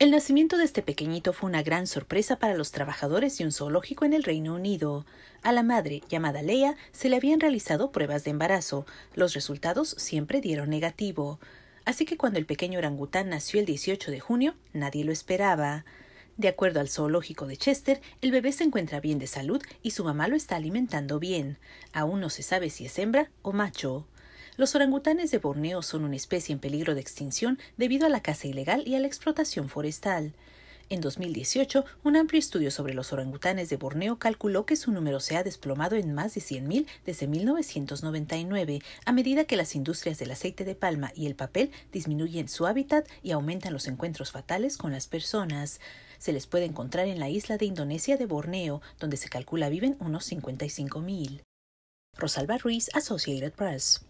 El nacimiento de este pequeñito fue una gran sorpresa para los trabajadores y un zoológico en el Reino Unido. A la madre, llamada Lea, se le habían realizado pruebas de embarazo. Los resultados siempre dieron negativo. Así que cuando el pequeño orangután nació el 18 de junio, nadie lo esperaba. De acuerdo al zoológico de Chester, el bebé se encuentra bien de salud y su mamá lo está alimentando bien. Aún no se sabe si es hembra o macho. Los orangutanes de Borneo son una especie en peligro de extinción debido a la caza ilegal y a la explotación forestal. En 2018, un amplio estudio sobre los orangutanes de Borneo calculó que su número se ha desplomado en más de 100.000 desde 1999, a medida que las industrias del aceite de palma y el papel disminuyen su hábitat y aumentan los encuentros fatales con las personas. Se les puede encontrar en la isla de Indonesia de Borneo, donde se calcula viven unos 55.000. Rosalba Ruiz, Associated Press.